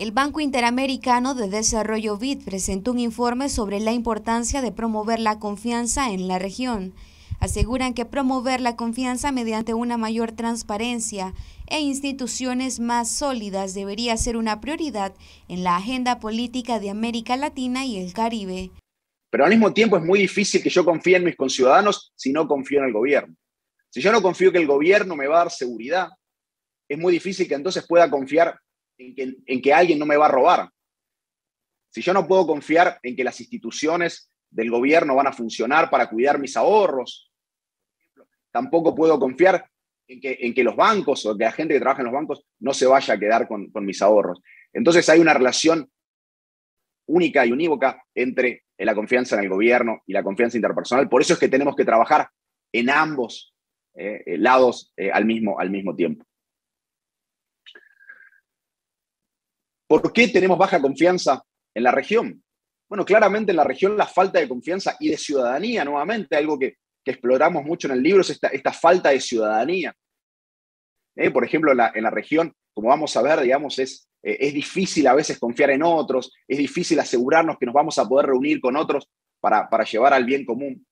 El Banco Interamericano de Desarrollo BID presentó un informe sobre la importancia de promover la confianza en la región. Aseguran que promover la confianza mediante una mayor transparencia e instituciones más sólidas debería ser una prioridad en la agenda política de América Latina y el Caribe. Pero al mismo tiempo es muy difícil que yo confíe en mis conciudadanos si no confío en el gobierno. Si yo no confío que el gobierno me va a dar seguridad, es muy difícil que entonces pueda confiar en que, alguien no me va a robar. Si yo no puedo confiar en que las instituciones del gobierno van a funcionar para cuidar mis ahorros, tampoco puedo confiar en que, los bancos o que la gente que trabaja en los bancos no se vaya a quedar con, mis ahorros. Entonces hay una relación única y unívoca entre la confianza en el gobierno y la confianza interpersonal. Por eso es que tenemos que trabajar en ambos eh, lados eh, al, mismo, al mismo tiempo. ¿Por qué tenemos baja confianza en la región? Bueno, claramente en la región la falta de confianza y de ciudadanía, nuevamente, algo que, exploramos mucho en el libro, es esta, falta de ciudadanía. Eh, por ejemplo, en la, región, como vamos a ver, digamos, eh, es, difícil a veces confiar en otros, es difícil asegurarnos que nos vamos a poder reunir con otros para, llevar al bien común.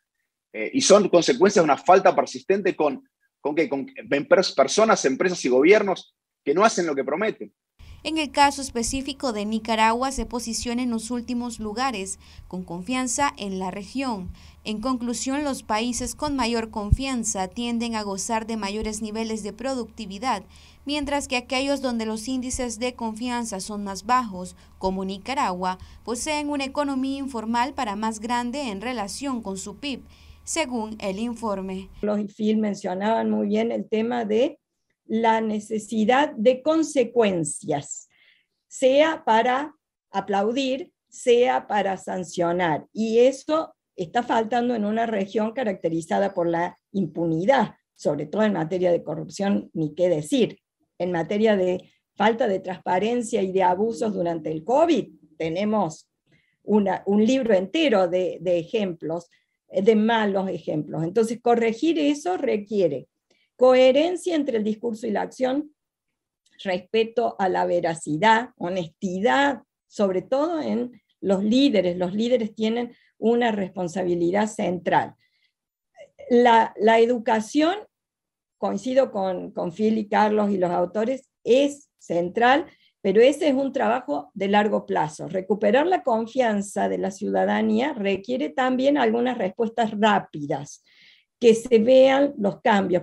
Eh, y son consecuencias de una falta persistente con, con personas, empresas y gobiernos que no hacen lo que prometen. En el caso específico de Nicaragua se posiciona en los últimos lugares, con confianza en la región. En conclusión, los países con mayor confianza tienden a gozar de mayores niveles de productividad, mientras que aquellos donde los índices de confianza son más bajos, como Nicaragua, poseen una economía informal para más grande en relación con su PIB, según el informe. Los IFIL mencionaban muy bien el tema de la necesidad de consecuencias, sea para aplaudir, sea para sancionar. Y eso está faltando en una región caracterizada por la impunidad, sobre todo en materia de corrupción, ni qué decir. En materia de falta de transparencia y de abusos durante el COVID, tenemos un libro entero de ejemplos, de malos ejemplos. Entonces, corregir eso requiere coherencia entre el discurso y la acción, respeto a la veracidad, honestidad, sobre todo en los líderes. Los líderes tienen una responsabilidad central. La, educación, coincido con, con Phil y Carlos y los autores, es central, pero ese es un trabajo de largo plazo. Recuperar la confianza de la ciudadanía requiere también algunas respuestas rápidas, que se vean los cambios.